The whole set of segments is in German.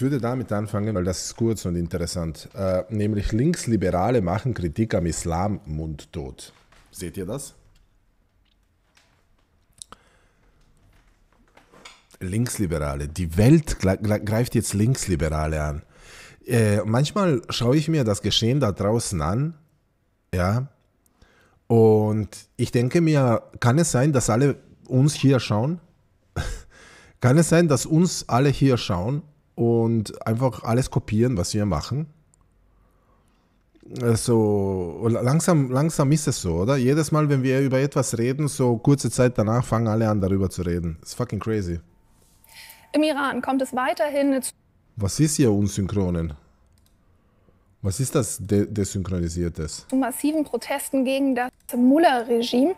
Ich würde damit anfangen, weil das ist kurz und interessant. Äh, nämlich Linksliberale machen Kritik am Islam mundtot. Seht ihr das? Linksliberale. Die Welt greift jetzt Linksliberale an. Äh, manchmal schaue ich mir das Geschehen da draußen an, ja, und ich denke mir, kann es sein, dass alle uns hier schauen? kann es sein, dass uns alle hier schauen und einfach alles kopieren, was wir machen. Also langsam, langsam ist es so, oder? Jedes Mal, wenn wir über etwas reden, so kurze Zeit danach fangen alle an, darüber zu reden. It's fucking crazy. Im Iran kommt es weiterhin. Was ist hier Unsynchronen? Was ist das Desynchronisiertes? Zu massiven Protesten gegen das Mullah-Regime.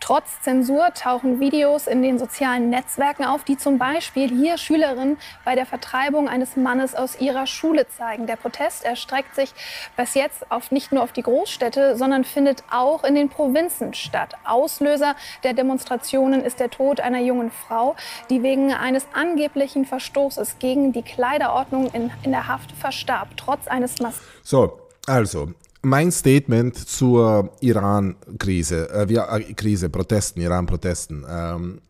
Trotz Zensur tauchen Videos in den sozialen Netzwerken auf, die zum Beispiel hier Schülerinnen bei der Vertreibung eines Mannes aus ihrer Schule zeigen. Der Protest erstreckt sich bis jetzt auf, nicht nur auf die Großstädte, sondern findet auch in den Provinzen statt. Auslöser der Demonstrationen ist der Tod einer jungen Frau, die wegen eines angeblichen Verstoßes gegen die Kleiderordnung in, in der Haft verstarb, trotz eines Mass. So, also, mein Statement zur Iran-Krise, äh, wir, äh, Krise, Protesten, Iran-Protesten. Ähm,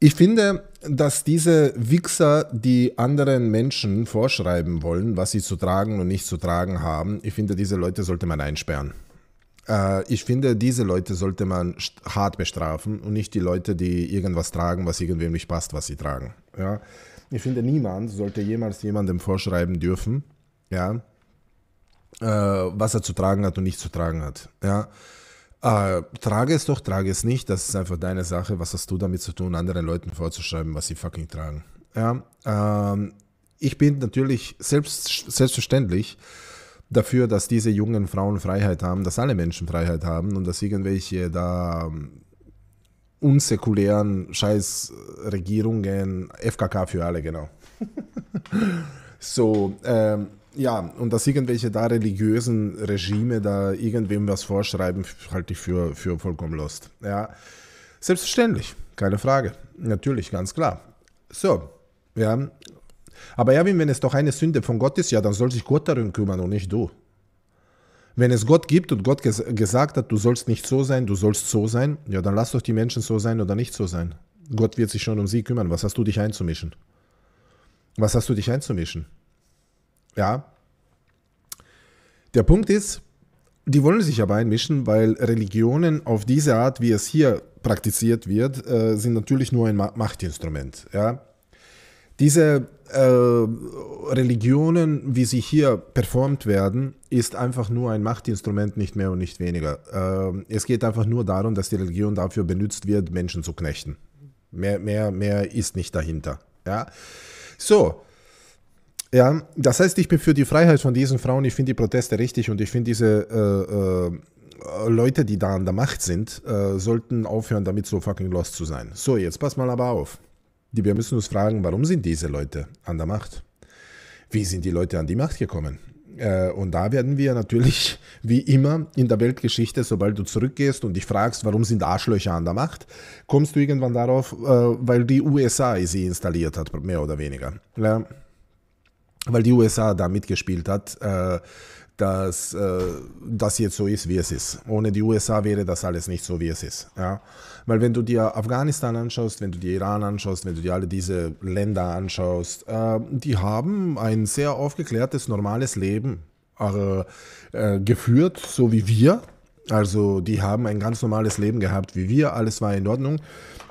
ich finde, dass diese Wichser, die anderen Menschen vorschreiben wollen, was sie zu tragen und nicht zu tragen haben, ich finde, diese Leute sollte man einsperren. Äh, ich finde, diese Leute sollte man hart bestrafen und nicht die Leute, die irgendwas tragen, was irgendwem nicht passt, was sie tragen. Ja? Ich finde, niemand sollte jemals jemandem vorschreiben dürfen, ja, äh, was er zu tragen hat und nicht zu tragen hat. Ja? Äh, trage es doch, trage es nicht. Das ist einfach deine Sache. Was hast du damit zu tun, anderen Leuten vorzuschreiben, was sie fucking tragen? Ja? Ähm, ich bin natürlich selbst, selbstverständlich dafür, dass diese jungen Frauen Freiheit haben, dass alle Menschen Freiheit haben und dass irgendwelche da ähm, unsäkulären Scheißregierungen, FKK für alle, genau. so, ähm, ja, und dass irgendwelche da religiösen Regime da irgendwem was vorschreiben, halte ich für, für vollkommen lost. Ja, selbstverständlich, keine Frage. Natürlich, ganz klar. So, ja. Aber Erwin, wenn es doch eine Sünde von Gott ist, ja, dann soll sich Gott darum kümmern und nicht du. Wenn es Gott gibt und Gott ges gesagt hat, du sollst nicht so sein, du sollst so sein, ja, dann lass doch die Menschen so sein oder nicht so sein. Gott wird sich schon um sie kümmern. Was hast du dich einzumischen? Was hast du dich einzumischen? Ja. Der Punkt ist, die wollen sich aber einmischen, weil Religionen auf diese Art, wie es hier praktiziert wird, äh, sind natürlich nur ein Machtinstrument. Ja? Diese äh, Religionen, wie sie hier performt werden, ist einfach nur ein Machtinstrument, nicht mehr und nicht weniger. Äh, es geht einfach nur darum, dass die Religion dafür benutzt wird, Menschen zu knechten. Mehr, mehr, mehr ist nicht dahinter. Ja? So, ja, das heißt, ich bin für die Freiheit von diesen Frauen, ich finde die Proteste richtig und ich finde diese äh, äh, Leute, die da an der Macht sind, äh, sollten aufhören, damit so fucking lost zu sein. So, jetzt pass mal aber auf. Wir müssen uns fragen, warum sind diese Leute an der Macht? Wie sind die Leute an die Macht gekommen? Äh, und da werden wir natürlich, wie immer in der Weltgeschichte, sobald du zurückgehst und dich fragst, warum sind Arschlöcher an der Macht, kommst du irgendwann darauf, äh, weil die USA sie installiert hat, mehr oder weniger. Ja weil die USA da mitgespielt hat, äh, dass äh, das jetzt so ist, wie es ist. Ohne die USA wäre das alles nicht so, wie es ist. Ja? Weil wenn du dir Afghanistan anschaust, wenn du dir Iran anschaust, wenn du dir alle diese Länder anschaust, äh, die haben ein sehr aufgeklärtes, normales Leben äh, äh, geführt, so wie wir also die haben ein ganz normales Leben gehabt wie wir, alles war in Ordnung.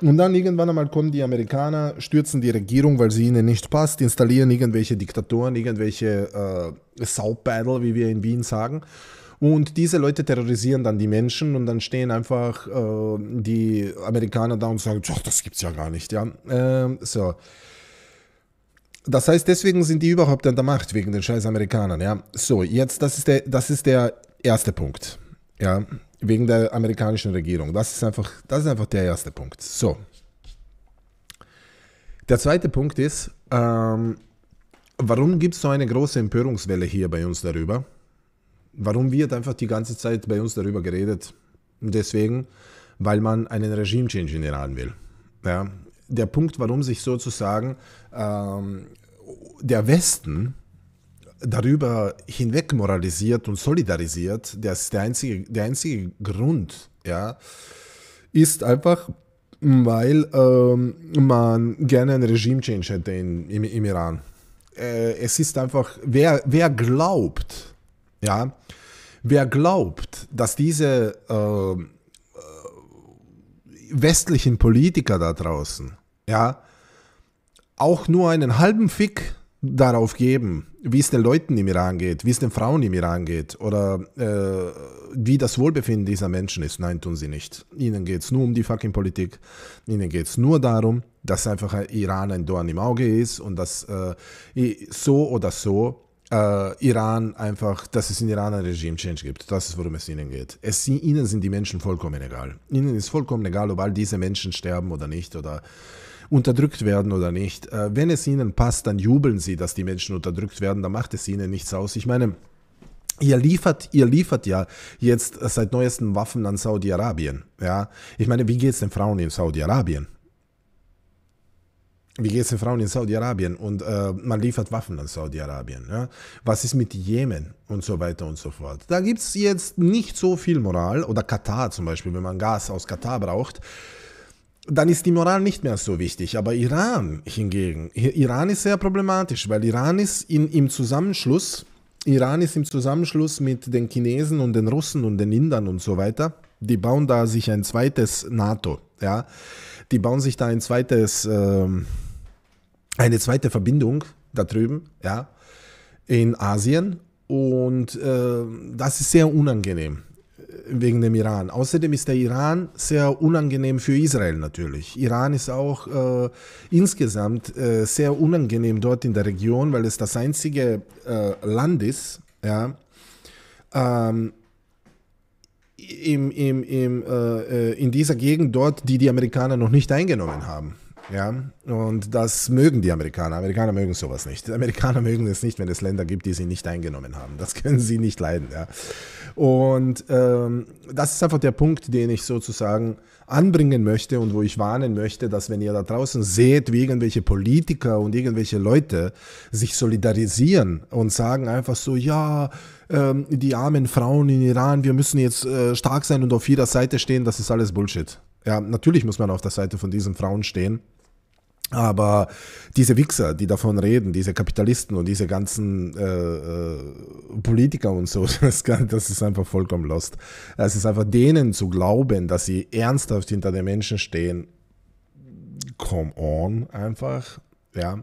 Und dann irgendwann einmal kommen die Amerikaner, stürzen die Regierung, weil sie ihnen nicht passt, installieren irgendwelche Diktatoren, irgendwelche äh, Saupädel, wie wir in Wien sagen. Und diese Leute terrorisieren dann die Menschen und dann stehen einfach äh, die Amerikaner da und sagen, das gibt's ja gar nicht, ja. Äh, so. Das heißt, deswegen sind die überhaupt an der Macht, wegen den scheiß Amerikanern, ja. So, jetzt, das ist der, das ist der erste Punkt. Ja, wegen der amerikanischen Regierung. Das ist einfach, das ist einfach der erste Punkt. So. Der zweite Punkt ist, ähm, warum gibt es so eine große Empörungswelle hier bei uns darüber? Warum wird einfach die ganze Zeit bei uns darüber geredet? Deswegen, weil man einen Regime-Change in Iran will. Ja? Der Punkt, warum sich sozusagen ähm, der Westen darüber hinweg moralisiert und solidarisiert, das der einzige, der einzige Grund, ja, ist einfach, weil ähm, man gerne ein Regime-Change hätte in, im, im Iran. Äh, es ist einfach, wer, wer glaubt, ja, wer glaubt, dass diese ähm, äh, westlichen Politiker da draußen, ja, auch nur einen halben Fick darauf geben, wie es den Leuten im Iran geht, wie es den Frauen im Iran geht oder äh, wie das Wohlbefinden dieser Menschen ist. Nein, tun sie nicht. Ihnen geht es nur um die fucking Politik. Ihnen geht es nur darum, dass einfach Iran ein Dorn im Auge ist und dass äh, so oder so äh, Iran einfach, dass es in Iran ein Regime-Change gibt. Das ist, worum es ihnen geht. Es, ihnen sind die Menschen vollkommen egal. Ihnen ist vollkommen egal, ob all diese Menschen sterben oder nicht oder unterdrückt werden oder nicht. Äh, wenn es ihnen passt, dann jubeln sie, dass die Menschen unterdrückt werden, dann macht es ihnen nichts aus. Ich meine, Ihr liefert, ihr liefert ja jetzt seit neuestem Waffen an Saudi-Arabien. Ja? Ich meine, wie geht es den Frauen in Saudi-Arabien? Wie geht es den Frauen in Saudi-Arabien? Und äh, man liefert Waffen an Saudi-Arabien. Ja? Was ist mit Jemen und so weiter und so fort? Da gibt es jetzt nicht so viel Moral. Oder Katar zum Beispiel, wenn man Gas aus Katar braucht dann ist die Moral nicht mehr so wichtig. Aber Iran hingegen, Iran ist sehr problematisch, weil Iran ist in, im Zusammenschluss, Iran ist im Zusammenschluss mit den Chinesen und den Russen und den Indern und so weiter. Die bauen da sich ein zweites NATO, ja. Die bauen sich da ein zweites, ähm, eine zweite Verbindung da drüben, ja, in Asien. Und äh, das ist sehr unangenehm wegen dem Iran. Außerdem ist der Iran sehr unangenehm für Israel natürlich. Iran ist auch äh, insgesamt äh, sehr unangenehm dort in der Region, weil es das einzige äh, Land ist, ja, ähm, im, im, im, äh, äh, in dieser Gegend dort, die die Amerikaner noch nicht eingenommen haben. Ja, und das mögen die Amerikaner. Amerikaner mögen sowas nicht. Die Amerikaner mögen es nicht, wenn es Länder gibt, die sie nicht eingenommen haben. Das können sie nicht leiden. Ja. Und ähm, das ist einfach der Punkt, den ich sozusagen anbringen möchte und wo ich warnen möchte, dass wenn ihr da draußen seht, wie irgendwelche Politiker und irgendwelche Leute sich solidarisieren und sagen einfach so, ja, ähm, die armen Frauen in Iran, wir müssen jetzt äh, stark sein und auf jeder Seite stehen, das ist alles Bullshit. Ja, natürlich muss man auf der Seite von diesen Frauen stehen aber diese Wichser, die davon reden, diese Kapitalisten und diese ganzen äh, äh Politiker und so, das, kann, das, ist einfach vollkommen lost. Es ist einfach denen zu glauben, dass sie ernsthaft hinter den Menschen stehen. Come on, einfach, ja.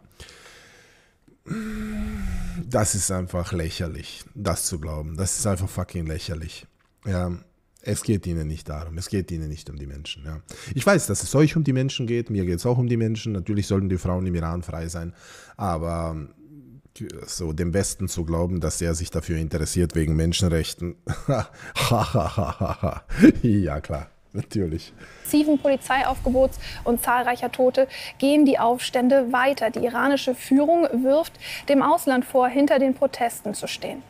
Das ist einfach lächerlich, das zu glauben. Das ist einfach fucking lächerlich. Ja, es geht ihnen nicht darum, es geht ihnen nicht um die Menschen. Ja. Ich weiß, dass es euch um die Menschen geht, mir geht es auch um die Menschen. Natürlich sollen die Frauen im Iran frei sein, aber so dem Westen zu glauben, dass er sich dafür interessiert wegen Menschenrechten. ja, klar. Natürlich. Sieben Polizeiaufgebots und zahlreicher Tote gehen die Aufstände weiter. Die iranische Führung wirft dem Ausland vor, hinter den Protesten zu stehen.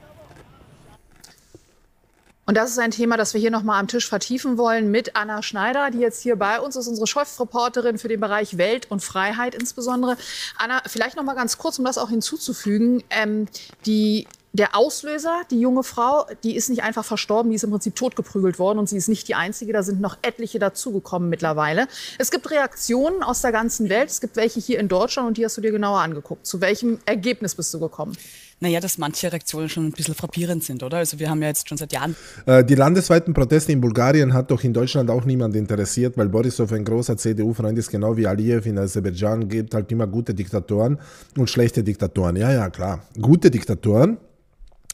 Und das ist ein Thema, das wir hier nochmal am Tisch vertiefen wollen mit Anna Schneider, die jetzt hier bei uns ist, unsere Chefreporterin für den Bereich Welt und Freiheit insbesondere. Anna, vielleicht nochmal ganz kurz, um das auch hinzuzufügen. Ähm, die der Auslöser, die junge Frau, die ist nicht einfach verstorben, die ist im Prinzip totgeprügelt worden und sie ist nicht die einzige, da sind noch etliche dazugekommen mittlerweile. Es gibt Reaktionen aus der ganzen Welt, es gibt welche hier in Deutschland und die hast du dir genauer angeguckt. Zu welchem Ergebnis bist du gekommen? Naja, dass manche Reaktionen schon ein bisschen frappierend sind, oder? Also wir haben ja jetzt schon seit Jahren. Äh, die landesweiten Proteste in Bulgarien hat doch in Deutschland auch niemand interessiert, weil Borisov ein großer CDU-Freund ist, genau wie Aliyev in Aserbaidschan, gibt halt immer gute Diktatoren und schlechte Diktatoren. Ja, ja, klar. Gute Diktatoren,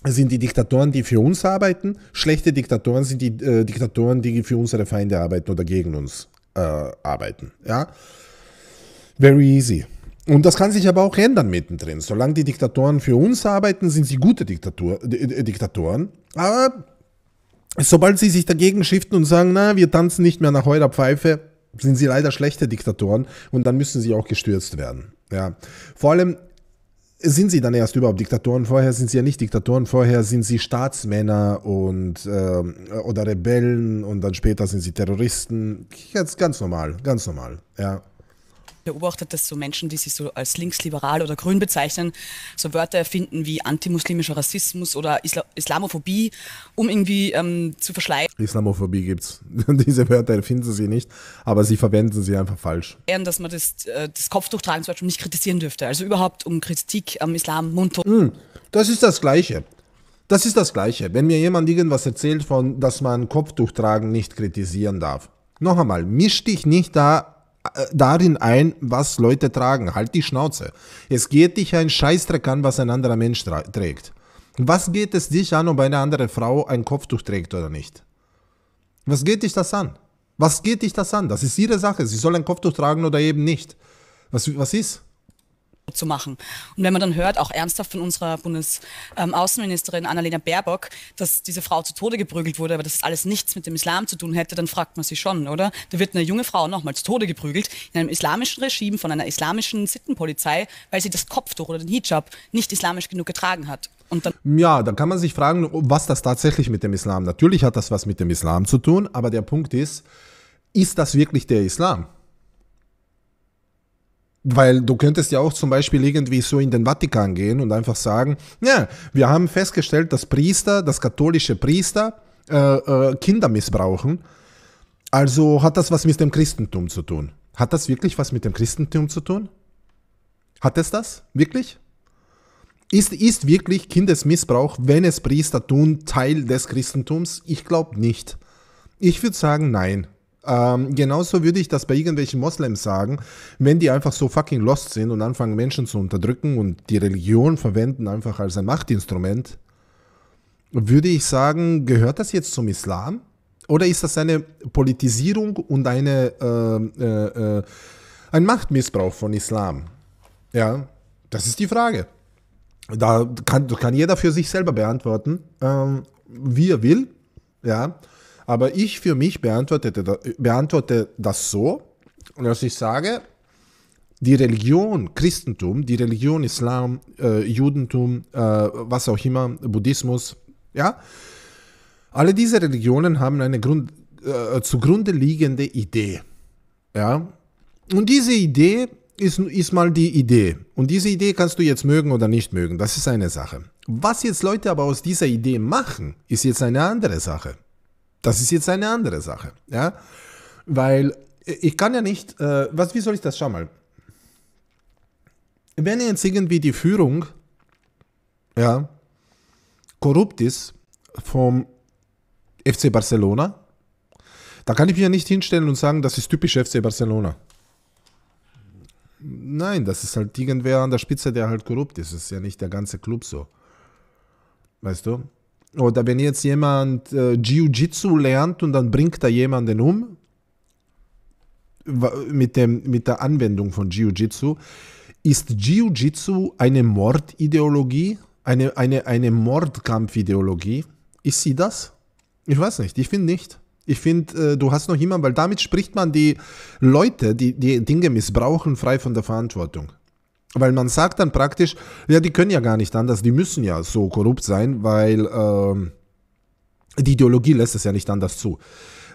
sind die Diktatoren, die für uns arbeiten. Schlechte Diktatoren sind die äh, Diktatoren, die für unsere Feinde arbeiten oder gegen uns äh, arbeiten. Ja, very easy. Und das kann sich aber auch ändern mittendrin. Solange die Diktatoren für uns arbeiten, sind sie gute Diktatur, Diktatoren. Aber sobald sie sich dagegen schiften und sagen, na, wir tanzen nicht mehr nach eurer Pfeife, sind sie leider schlechte Diktatoren und dann müssen sie auch gestürzt werden. Ja. Vor allem sind sie dann erst überhaupt Diktatoren, vorher sind sie ja nicht Diktatoren, vorher sind sie Staatsmänner und äh, oder Rebellen und dann später sind sie Terroristen. Jetzt ganz normal, ganz normal, ja beobachtet, dass so Menschen, die sich so als linksliberal oder grün bezeichnen, so Wörter erfinden wie antimuslimischer Rassismus oder Isla Islamophobie, um irgendwie ähm, zu verschleiern. Islamophobie gibt's. Diese Wörter erfinden sie nicht, aber sie verwenden sie einfach falsch. Dass man das, äh, das Kopftuchtragen zum Beispiel nicht kritisieren dürfte. Also überhaupt um Kritik am Islam mundtot. Hm, das ist das Gleiche. Das ist das Gleiche. Wenn mir jemand irgendwas erzählt von, dass man Kopftuch tragen nicht kritisieren darf. Noch einmal, misch dich nicht da äh, darin ein, was Leute tragen. Halt die Schnauze. Es geht dich ein Scheißdreck an, was ein anderer Mensch trägt. Was geht es dich an, ob eine andere Frau ein Kopftuch trägt oder nicht? Was geht dich das an? Was geht dich das an? Das ist ihre Sache. Sie soll ein Kopftuch tragen oder eben nicht. Was, was ist? zu machen. Und wenn man dann hört, auch ernsthaft von unserer Bundesaußenministerin ähm, Annalena Baerbock, dass diese Frau zu Tode geprügelt wurde, aber das alles nichts mit dem Islam zu tun hätte, dann fragt man sich schon, oder? Da wird eine junge Frau nochmal zu Tode geprügelt in einem islamischen Regime von einer islamischen Sittenpolizei, weil sie das Kopftuch oder den Hijab nicht islamisch genug getragen hat. Dann ja, dann kann man sich fragen, was das tatsächlich mit dem Islam. Natürlich hat das was mit dem Islam zu tun, aber der Punkt ist, ist das wirklich der Islam? Weil du könntest ja auch zum Beispiel irgendwie so in den Vatikan gehen und einfach sagen, ja, wir haben festgestellt, dass Priester, dass katholische Priester, äh, äh, Kinder missbrauchen. Also hat das was mit dem Christentum zu tun. Hat das wirklich was mit dem Christentum zu tun? Hat es das? Wirklich? Ist, ist wirklich Kindesmissbrauch, wenn es Priester tun, Teil des Christentums? Ich glaube nicht. Ich würde sagen, nein. Ähm, genauso würde ich das bei irgendwelchen Moslems sagen, wenn die einfach so fucking lost sind und anfangen, Menschen zu unterdrücken und die Religion verwenden einfach als ein Machtinstrument, würde ich sagen, gehört das jetzt zum Islam? Oder ist das eine Politisierung und eine, ähm, äh, äh, ein Machtmissbrauch von Islam? Ja, das ist die Frage. Da kann, kann jeder für sich selber beantworten, ähm, wie er will. Ja, aber ich für mich beantwortete, beantworte das so, dass ich sage, die Religion Christentum, die Religion Islam, äh, Judentum, äh, was auch immer, Buddhismus, ja, alle diese Religionen haben eine Grund, äh, zugrunde liegende Idee, ja, und diese Idee ist, ist mal die Idee. Und diese Idee kannst du jetzt mögen oder nicht mögen. Das ist eine Sache. Was jetzt Leute aber aus dieser Idee machen, ist jetzt eine andere Sache. Das ist jetzt eine andere Sache. Ja? Weil äh, ich kann ja nicht, äh, was, wie soll ich das, schau mal. Wenn jetzt irgendwie die Führung ja, korrupt ist vom FC Barcelona, da kann ich mich ja nicht hinstellen und sagen, das ist typisch FC Barcelona. Nein, das ist halt irgendwer an der Spitze, der halt korrupt ist. Das ist ja nicht der ganze Club so. Weißt du? Oder wenn jetzt jemand äh, Jiu-Jitsu lernt und dann bringt er jemanden um mit, dem, mit der Anwendung von Jiu-Jitsu, ist Jiu-Jitsu eine Mordideologie, eine, eine, eine Mordkampfideologie? Ist sie das? Ich weiß nicht, ich finde nicht. Ich finde, äh, du hast noch jemanden, weil damit spricht man die Leute, die, die Dinge missbrauchen, frei von der Verantwortung. Weil man sagt dann praktisch, ja, die können ja gar nicht anders, die müssen ja so korrupt sein, weil ähm, die Ideologie lässt es ja nicht anders zu.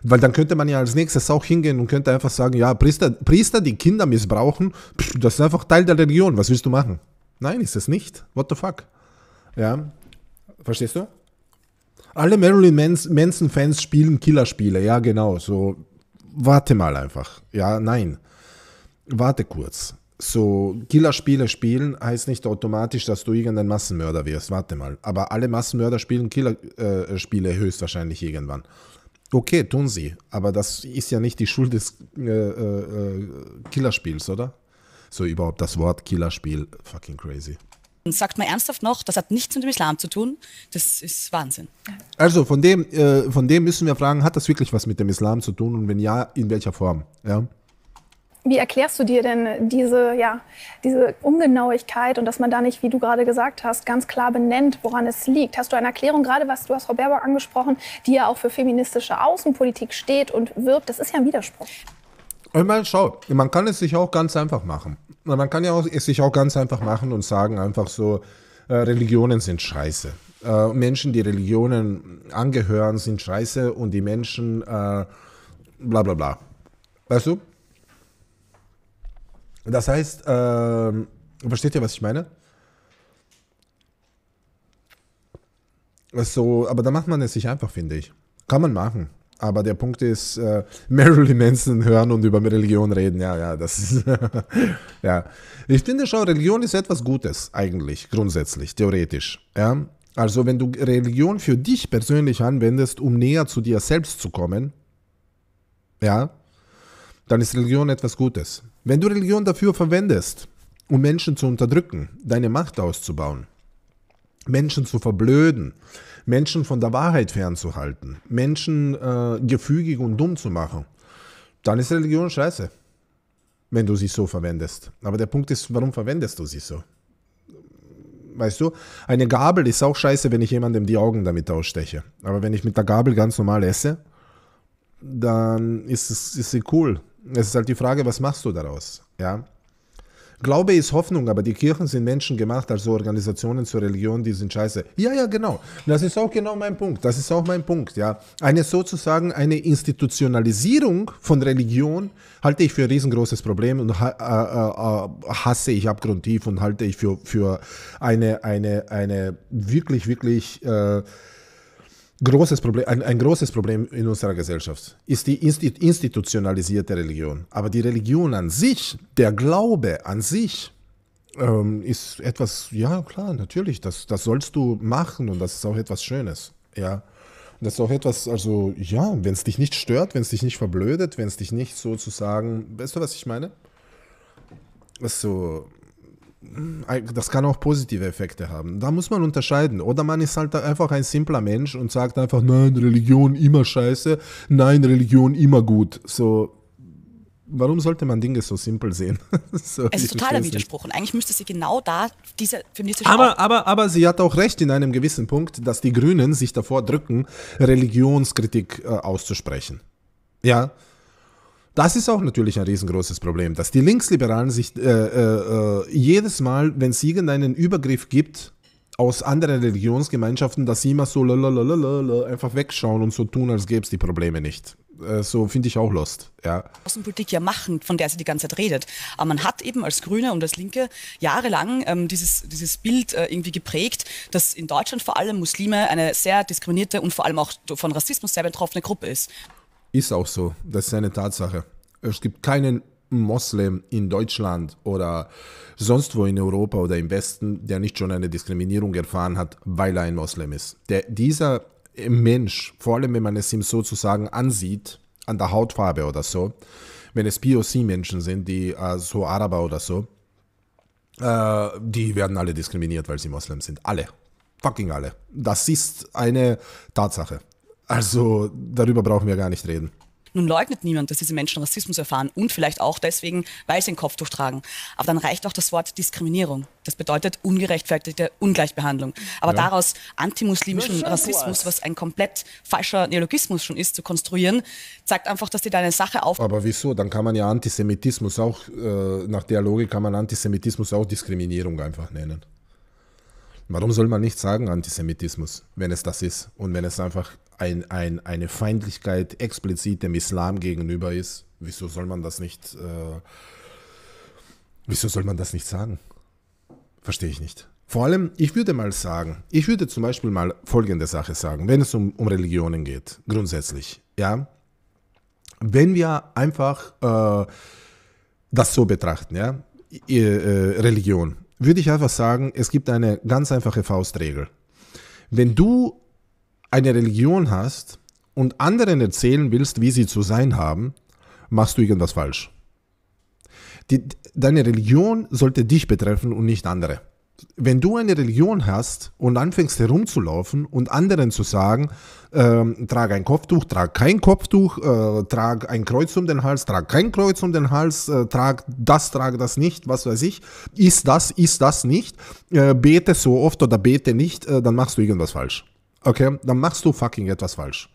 Weil dann könnte man ja als nächstes auch hingehen und könnte einfach sagen, ja, Priester, Priester die Kinder missbrauchen, pff, das ist einfach Teil der Religion, was willst du machen? Nein, ist es nicht. What the fuck? Ja, verstehst du? Alle Marilyn Manson-Fans spielen Killerspiele, ja, genau, so, warte mal einfach. Ja, nein, warte kurz so Killerspiele spielen heißt nicht automatisch, dass du irgendein Massenmörder wirst. Warte mal. Aber alle Massenmörder spielen Killerspiele äh, höchstwahrscheinlich irgendwann. Okay, tun sie. Aber das ist ja nicht die Schuld des äh, äh, äh, Killerspiels, oder? So überhaupt das Wort Killerspiel. Fucking crazy. Und sagt man ernsthaft noch, das hat nichts mit dem Islam zu tun. Das ist Wahnsinn. Also von dem, äh, von dem müssen wir fragen, hat das wirklich was mit dem Islam zu tun? Und wenn ja, in welcher Form? Ja. Wie erklärst du dir denn diese, ja, diese Ungenauigkeit und dass man da nicht, wie du gerade gesagt hast, ganz klar benennt, woran es liegt? Hast du eine Erklärung, gerade was du hast, Frau Baerbock, angesprochen, die ja auch für feministische Außenpolitik steht und wirbt? Das ist ja ein Widerspruch. Ich meine, schau, man kann es sich auch ganz einfach machen. Man kann ja auch, es sich auch ganz einfach machen und sagen einfach so, äh, Religionen sind scheiße. Äh, Menschen, die Religionen angehören, sind scheiße und die Menschen, äh, bla bla bla. Weißt du? Das heißt, ähm, versteht ihr, was ich meine? So, aber da macht man es sich einfach, finde ich. Kann man machen. Aber der Punkt ist, äh, Marilyn Manson hören und über Religion reden. Ja, ja, das ist. ja. Ich finde schon, Religion ist etwas Gutes, eigentlich, grundsätzlich, theoretisch. Ja. Also, wenn du Religion für dich persönlich anwendest, um näher zu dir selbst zu kommen, ja, dann ist Religion etwas Gutes. Wenn du Religion dafür verwendest, um Menschen zu unterdrücken, deine Macht auszubauen, Menschen zu verblöden, Menschen von der Wahrheit fernzuhalten, Menschen äh, gefügig und dumm zu machen, dann ist Religion scheiße, wenn du sie so verwendest. Aber der Punkt ist, warum verwendest du sie so? Weißt du, eine Gabel ist auch scheiße, wenn ich jemandem die Augen damit aussteche. Aber wenn ich mit der Gabel ganz normal esse, dann ist, es, ist sie cool. Es ist halt die Frage, was machst du daraus? Ja? Glaube ist Hoffnung, aber die Kirchen sind Menschen gemacht, also Organisationen zur Religion, die sind scheiße. Ja, ja, genau. Das ist auch genau mein Punkt. Das ist auch mein Punkt, ja. Eine sozusagen eine Institutionalisierung von Religion halte ich für ein riesengroßes Problem und äh, äh, äh, hasse ich abgrundtief und halte ich für, für eine, eine, eine wirklich, wirklich äh, großes Problem, ein, ein großes Problem in unserer Gesellschaft ist die institutionalisierte Religion. Aber die Religion an sich, der Glaube an sich, ähm, ist etwas, ja klar, natürlich, das, das sollst du machen und das ist auch etwas Schönes. Ja. Das ist auch etwas, also ja, wenn es dich nicht stört, wenn es dich nicht verblödet, wenn es dich nicht sozusagen, weißt du, was ich meine? Was so, das kann auch positive Effekte haben. Da muss man unterscheiden. Oder man ist halt einfach ein simpler Mensch und sagt einfach, nein, Religion immer scheiße, nein, Religion immer gut. So, warum sollte man Dinge so simpel sehen? so, es ist totaler Widerspruch und eigentlich müsste sie genau da diese feministische aber, aber, aber sie hat auch recht in einem gewissen Punkt, dass die Grünen sich davor drücken, Religionskritik äh, auszusprechen. Ja, das ist auch natürlich ein riesengroßes Problem, dass die Linksliberalen sich äh, äh, äh, jedes Mal, wenn es irgendeinen Übergriff gibt aus anderen Religionsgemeinschaften, dass sie immer so einfach wegschauen und so tun, als gäbe es die Probleme nicht. Äh, so finde ich auch lost. Ja. Außenpolitik ja machen, von der sie die ganze Zeit redet. Aber man hat eben als Grüne und als Linke jahrelang ähm, dieses, dieses Bild äh, irgendwie geprägt, dass in Deutschland vor allem Muslime eine sehr diskriminierte und vor allem auch von Rassismus sehr betroffene Gruppe ist. Ist auch so. Das ist eine Tatsache. Es gibt keinen Moslem in Deutschland oder sonst wo in Europa oder im Westen, der nicht schon eine Diskriminierung erfahren hat, weil er ein Moslem ist. Der, dieser Mensch, vor allem wenn man es ihm sozusagen ansieht, an der Hautfarbe oder so, wenn es POC-Menschen sind, die äh, so Araber oder so, äh, die werden alle diskriminiert, weil sie Moslem sind. Alle. Fucking alle. Das ist eine Tatsache. Also darüber brauchen wir gar nicht reden. Nun leugnet niemand, dass diese Menschen Rassismus erfahren und vielleicht auch deswegen, weil sie ein Kopftuch tragen. Aber dann reicht auch das Wort Diskriminierung. Das bedeutet ungerechtfertigte Ungleichbehandlung. Aber ja. daraus antimuslimischen Rassismus, was ein komplett falscher Neologismus schon ist, zu konstruieren, zeigt einfach, dass die da eine Sache auf. Aber wieso? Dann kann man ja Antisemitismus auch, äh, nach der Logik kann man Antisemitismus auch Diskriminierung einfach nennen. Warum soll man nicht sagen Antisemitismus, wenn es das ist und wenn es einfach ein, ein, eine Feindlichkeit explizit dem Islam gegenüber ist, wieso soll man das nicht, äh, wieso soll man das nicht sagen? Verstehe ich nicht. Vor allem, ich würde mal sagen, ich würde zum Beispiel mal folgende Sache sagen, wenn es um, um Religionen geht, grundsätzlich, ja. Wenn wir einfach äh, das so betrachten, ja, äh, Religion, würde ich einfach sagen, es gibt eine ganz einfache Faustregel. Wenn du eine Religion hast und anderen erzählen willst, wie sie zu sein haben, machst du irgendwas falsch. Die, deine Religion sollte dich betreffen und nicht andere. Wenn du eine Religion hast und anfängst herumzulaufen und anderen zu sagen, ähm, trag ein Kopftuch, trag kein Kopftuch, äh, trag ein Kreuz um den Hals, trag kein Kreuz um den Hals, äh, trag das, trag das nicht, was weiß ich, ist das, ist das nicht, äh, bete so oft oder bete nicht, äh, dann machst du irgendwas falsch. Okay, dann machst du fucking etwas falsch.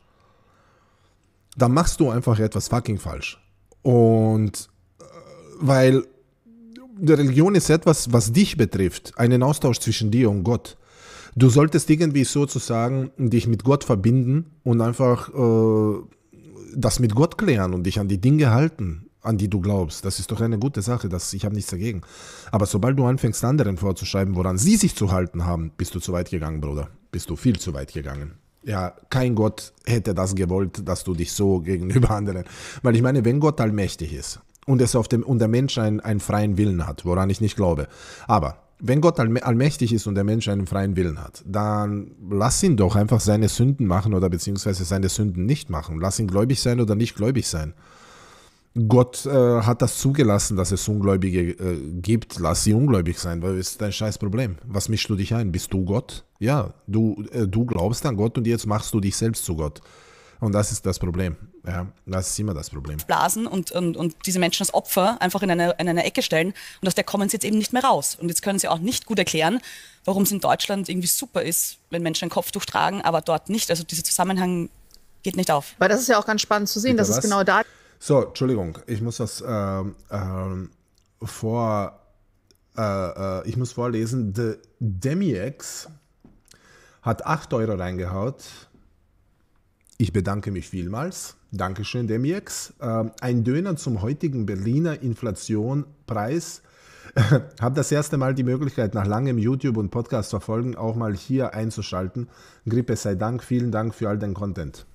Dann machst du einfach etwas fucking falsch. Und äh, weil die Religion ist etwas, was dich betrifft, einen Austausch zwischen dir und Gott. Du solltest irgendwie sozusagen dich mit Gott verbinden und einfach äh, das mit Gott klären und dich an die Dinge halten, an die du glaubst. Das ist doch eine gute Sache, das, ich habe nichts dagegen. Aber sobald du anfängst, anderen vorzuschreiben, woran sie sich zu halten haben, bist du zu weit gegangen, Bruder bist du viel zu weit gegangen. Ja, kein Gott hätte das gewollt, dass du dich so gegenüber anderen. Weil ich meine, wenn Gott allmächtig ist und es auf dem und der Mensch einen, einen freien Willen hat, woran ich nicht glaube, aber wenn Gott allmächtig ist und der Mensch einen freien Willen hat, dann lass ihn doch einfach seine Sünden machen oder beziehungsweise seine Sünden nicht machen. Lass ihn gläubig sein oder nicht gläubig sein. Gott äh, hat das zugelassen, dass es Ungläubige äh, gibt. Lass sie ungläubig sein, weil es ist dein scheiß Problem. Was mischst du dich ein? Bist du Gott? Ja, du, äh, du glaubst an Gott und jetzt machst du dich selbst zu Gott. Und das ist das Problem. Ja, das ist immer das Problem. Blasen und, und, und diese Menschen als Opfer einfach in eine, in eine Ecke stellen und aus der kommen sie jetzt eben nicht mehr raus. Und jetzt können sie auch nicht gut erklären, warum es in Deutschland irgendwie super ist, wenn Menschen ein Kopftuch tragen, aber dort nicht. Also dieser Zusammenhang geht nicht auf. Weil das ist ja auch ganz spannend zu sehen, dass es genau da so, Entschuldigung, ich muss das ähm, ähm, vor. Äh, äh, ich muss vorlesen. The Demiex hat 8 Euro reingehaut. Ich bedanke mich vielmals. Dankeschön, Demiex. Ähm, ein Döner zum heutigen Berliner Inflationpreis Hab das erste Mal die Möglichkeit, nach langem YouTube und Podcast verfolgen, auch mal hier einzuschalten. Grippe sei Dank, vielen Dank für all den Content.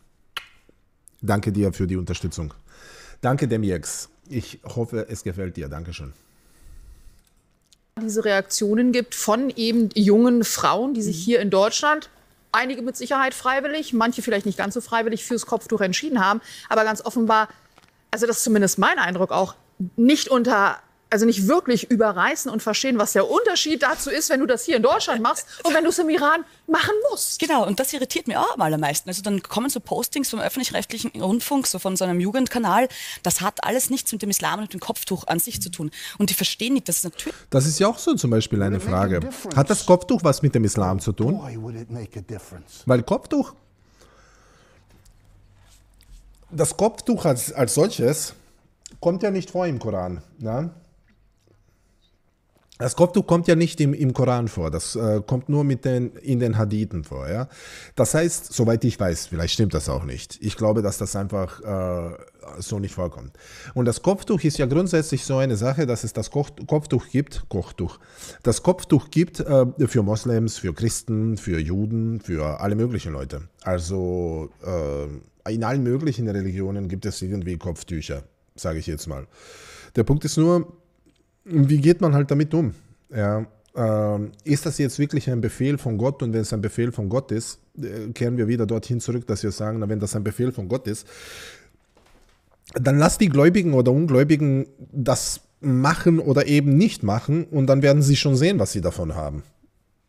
Danke dir für die Unterstützung. Danke, Demiex. Ich hoffe, es gefällt dir. Dankeschön diese Reaktionen gibt von eben jungen Frauen, die sich mhm. hier in Deutschland einige mit Sicherheit freiwillig, manche vielleicht nicht ganz so freiwillig fürs Kopftuch entschieden haben, aber ganz offenbar, also das ist zumindest mein Eindruck auch, nicht unter also nicht wirklich überreißen und verstehen, was der Unterschied dazu ist, wenn du das hier in Deutschland machst und wenn du es im Iran machen musst. Genau, und das irritiert mich auch am allermeisten. Also dann kommen so Postings vom öffentlich-rechtlichen Rundfunk, so von so einem Jugendkanal, das hat alles nichts mit dem Islam und dem Kopftuch an sich zu tun. Und die verstehen nicht, dass es natürlich... Das ist ja auch so zum Beispiel eine Frage. Hat das Kopftuch was mit dem Islam zu tun? Weil Kopftuch... Das Kopftuch als, als solches kommt ja nicht vor im Koran. Ne? Das Kopftuch kommt ja nicht im, im Koran vor, das äh, kommt nur mit den, in den Hadithen vor. Ja? Das heißt, soweit ich weiß, vielleicht stimmt das auch nicht. Ich glaube, dass das einfach äh, so nicht vorkommt. Und das Kopftuch ist ja grundsätzlich so eine Sache, dass es das Koch, Kopftuch gibt, Kochtuch, das Kopftuch gibt äh, für Moslems, für Christen, für Juden, für alle möglichen Leute. Also äh, in allen möglichen Religionen gibt es irgendwie Kopftücher, sage ich jetzt mal. Der Punkt ist nur, wie geht man halt damit um? Ja, ähm, ist das jetzt wirklich ein Befehl von Gott? Und wenn es ein Befehl von Gott ist, äh, kehren wir wieder dorthin zurück, dass wir sagen, wenn das ein Befehl von Gott ist, dann lass die Gläubigen oder Ungläubigen das machen oder eben nicht machen und dann werden sie schon sehen, was sie davon haben.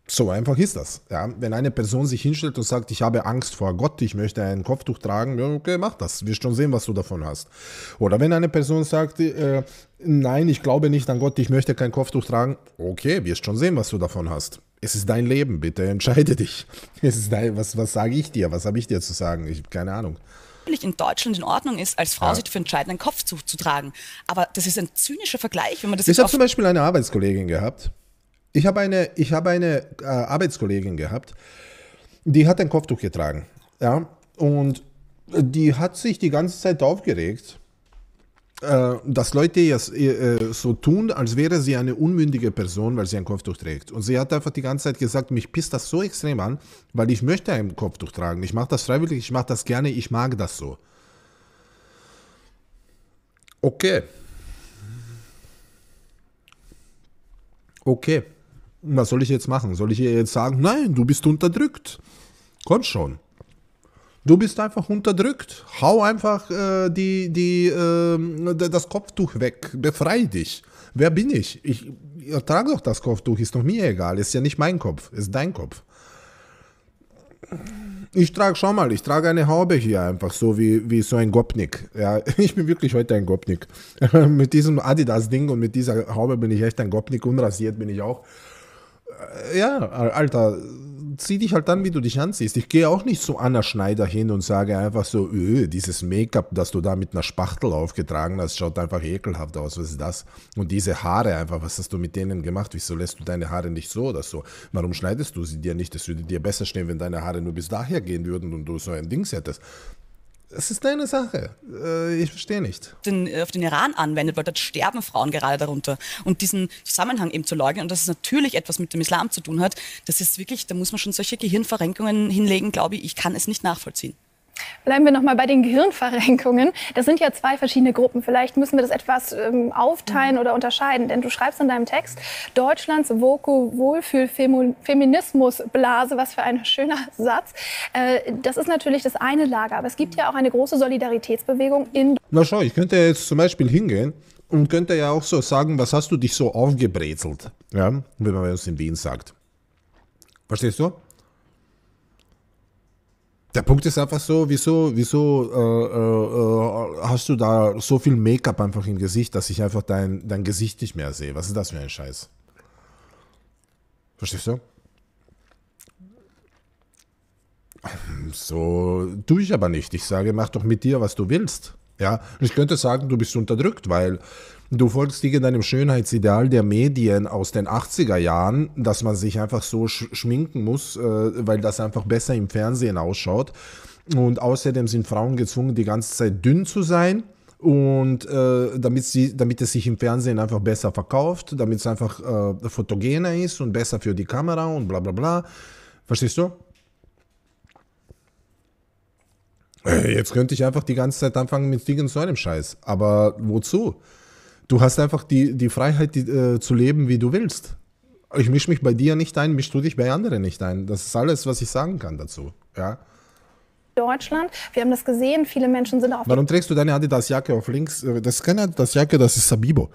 So einfach ist das. Ja, wenn eine Person sich hinstellt und sagt, ich habe Angst vor Gott, ich möchte ein Kopftuch tragen, ja, okay, mach das. Wirst schon sehen, was du davon hast. Oder wenn eine Person sagt, äh, nein, ich glaube nicht an Gott, ich möchte kein Kopftuch tragen, okay, wirst schon sehen, was du davon hast. Es ist dein Leben, bitte entscheide dich. Es ist dein, was, was sage ich dir? Was habe ich dir zu sagen? Ich habe keine Ahnung in Deutschland in Ordnung ist, als Frau ja. sich dafür entscheiden, einen Kopftuch zu tragen. Aber das ist ein zynischer Vergleich, wenn man das. Ich habe zum Beispiel eine Arbeitskollegin gehabt, ich habe eine, ich habe eine äh, Arbeitskollegin gehabt, die hat ein Kopftuch getragen. Ja, und die hat sich die ganze Zeit aufgeregt, äh, dass Leute jetzt äh, so tun, als wäre sie eine unmündige Person, weil sie ein Kopftuch trägt. Und sie hat einfach die ganze Zeit gesagt, mich pisst das so extrem an, weil ich möchte ein Kopftuch tragen. Ich mache das freiwillig, ich mache das gerne, ich mag das so. Okay. Okay was soll ich jetzt machen? Soll ich ihr jetzt sagen, nein, du bist unterdrückt? Komm schon. Du bist einfach unterdrückt. Hau einfach äh, die, die, äh, das Kopftuch weg. Befrei dich. Wer bin ich? Ich trage doch das Kopftuch, ist doch mir egal. Ist ja nicht mein Kopf, ist dein Kopf. Ich trage, schau mal, ich trage eine Haube hier einfach, so wie, wie so ein Gopnik. Ja, ich bin wirklich heute ein Gopnik. mit diesem Adidas-Ding und mit dieser Haube bin ich echt ein Gopnik. Unrasiert bin ich auch ja, Alter, zieh dich halt an, wie du dich anziehst. Ich gehe auch nicht zu Anna Schneider hin und sage einfach so, öh, dieses Make-up, das du da mit einer Spachtel aufgetragen hast, schaut einfach ekelhaft aus, was ist das? Und diese Haare einfach, was hast du mit denen gemacht? Wieso lässt du deine Haare nicht so oder so? Warum schneidest du sie dir nicht? Es würde dir besser stehen, wenn deine Haare nur bis daher gehen würden und du so ein Dings hättest. Es ist deine Sache. Äh, ich verstehe nicht. Den, äh, auf den Iran anwendet, weil dort sterben Frauen gerade darunter. Und diesen Zusammenhang eben zu leugnen und dass es natürlich etwas mit dem Islam zu tun hat, das ist wirklich, da muss man schon solche Gehirnverrenkungen hinlegen, glaube ich, ich kann es nicht nachvollziehen. Bleiben wir nochmal bei den Gehirnverrenkungen. Das sind ja zwei verschiedene Gruppen. Vielleicht müssen wir das etwas ähm, aufteilen mhm. oder unterscheiden. Denn du schreibst in deinem Text, Deutschlands Voku-Wohlfühl-Feminismus-Blase, was für ein schöner Satz. Äh, das ist natürlich das eine Lager, aber es gibt ja auch eine große Solidaritätsbewegung in... Na schau, ich könnte jetzt zum Beispiel hingehen und könnte ja auch so sagen, was hast du dich so aufgebrezelt? Ja, wenn man es in Wien sagt. Verstehst du? Der Punkt ist einfach so, wieso, wieso äh, äh, äh, hast du da so viel Make-up einfach im Gesicht, dass ich einfach dein, dein Gesicht nicht mehr sehe? Was ist das für ein Scheiß? Verstehst du? Ähm, so tue ich aber nicht. Ich sage, mach doch mit dir, was du willst. Ja, ich könnte sagen, du bist unterdrückt, weil du folgst irgendeinem Schönheitsideal der Medien aus den 80er Jahren, dass man sich einfach so sch schminken muss, äh, weil das einfach besser im Fernsehen ausschaut. Und außerdem sind Frauen gezwungen, die ganze Zeit dünn zu sein. Und äh, damit, sie, damit es sich im Fernsehen einfach besser verkauft, damit es einfach äh, fotogener ist und besser für die Kamera und bla bla bla. Verstehst du? Äh, jetzt könnte ich einfach die ganze Zeit anfangen mit wegen so einem Scheiß. Aber wozu? Du hast einfach die, die Freiheit die, äh, zu leben, wie du willst. Ich mische mich bei dir nicht ein, mischst du dich bei anderen nicht ein. Das ist alles, was ich sagen kann dazu. Ja? Deutschland. Wir haben das gesehen, viele Menschen sind auf. Warum trägst du deine Adidas-Jacke auf links? Äh, das ist keine Adidas-Jacke, das ist Sabibo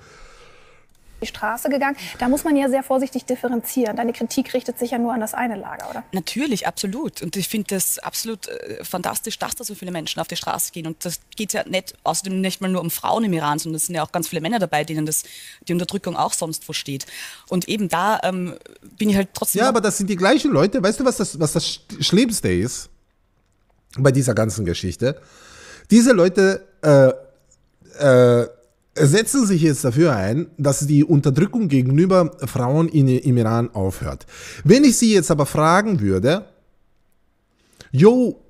die Straße gegangen. Da muss man ja sehr vorsichtig differenzieren. Deine Kritik richtet sich ja nur an das eine Lager, oder? Natürlich, absolut. Und ich finde das absolut äh, fantastisch, dass da so viele Menschen auf die Straße gehen. Und das geht ja nicht, außerdem nicht mal nur um Frauen im Iran, sondern es sind ja auch ganz viele Männer dabei, denen das, die Unterdrückung auch sonst versteht. Und eben da ähm, bin ich halt trotzdem. Ja, aber das sind die gleichen Leute. Weißt du, was das, was das Schlimmste ist bei dieser ganzen Geschichte? Diese Leute äh, äh, setzen sich jetzt dafür ein, dass die Unterdrückung gegenüber Frauen in, im Iran aufhört. Wenn ich sie jetzt aber fragen würde, Jo,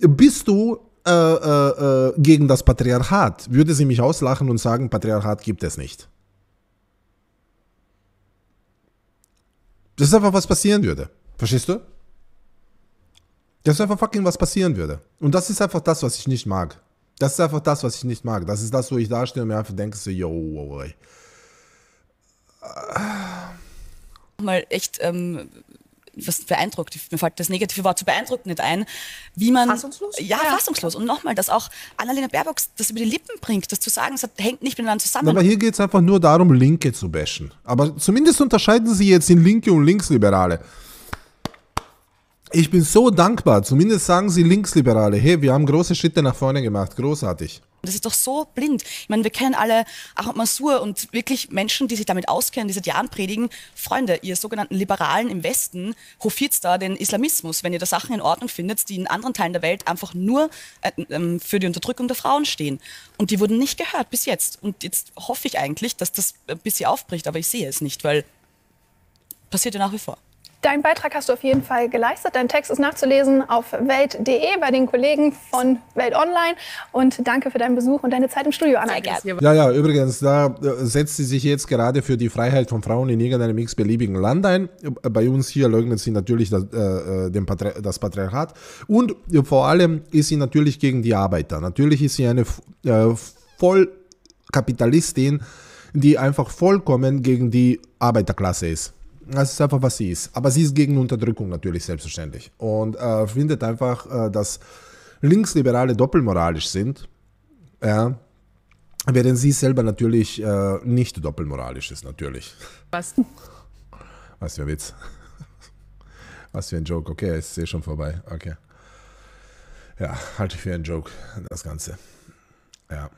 bist du äh, äh, äh, gegen das Patriarchat? Würde sie mich auslachen und sagen, Patriarchat gibt es nicht. Das ist einfach, was passieren würde. Verstehst du? Das ist einfach fucking, was passieren würde. Und das ist einfach das, was ich nicht mag. Das ist einfach das, was ich nicht mag. Das ist das, wo ich dastehe und mir einfach denke, so, yo, wow, Mal echt, ähm, was beeindruckt, mir fällt das negative Wort zu beeindruckt nicht ein, wie man... Fassungslos? Ja, ja. fassungslos. Und nochmal, dass auch Annalena Baerbock das über die Lippen bringt, das zu sagen, das hängt nicht miteinander zusammen. Aber hier geht es einfach nur darum, Linke zu bashen. Aber zumindest unterscheiden sie jetzt in Linke und Linksliberale. Ich bin so dankbar. Zumindest sagen sie Linksliberale, hey, wir haben große Schritte nach vorne gemacht. Großartig. Das ist doch so blind. Ich meine, wir kennen alle Ahmad Mansour und wirklich Menschen, die sich damit auskennen, die seit Jahren predigen, Freunde, ihr sogenannten Liberalen im Westen, hofiert da den Islamismus, wenn ihr da Sachen in Ordnung findet, die in anderen Teilen der Welt einfach nur äh, ähm, für die Unterdrückung der Frauen stehen. Und die wurden nicht gehört bis jetzt. Und jetzt hoffe ich eigentlich, dass das ein bisschen aufbricht, aber ich sehe es nicht, weil passiert ja nach wie vor. Deinen Beitrag hast du auf jeden Fall geleistet. Dein Text ist nachzulesen auf welt.de bei den Kollegen von Welt Online. Und danke für deinen Besuch und deine Zeit im Studio, Anna Gerd. Ja, ja, übrigens, da äh, setzt sie sich jetzt gerade für die Freiheit von Frauen in irgendeinem x-beliebigen Land ein. Äh, bei uns hier leugnet sie natürlich das, äh, äh Patri das Patriarchat. Und vor allem ist sie natürlich gegen die Arbeiter. Natürlich ist sie eine äh, Vollkapitalistin, die einfach vollkommen gegen die Arbeiterklasse ist. Das ist einfach, was sie ist. Aber sie ist gegen Unterdrückung natürlich, selbstverständlich. Und äh, findet einfach, äh, dass Linksliberale doppelmoralisch sind, ja, während sie selber natürlich äh, nicht doppelmoralisch ist, natürlich. Was? Was für ein Witz. Was für ein Joke. Okay, ich sehe schon vorbei. Okay. Ja, halte ich für einen Joke, das Ganze. Ja.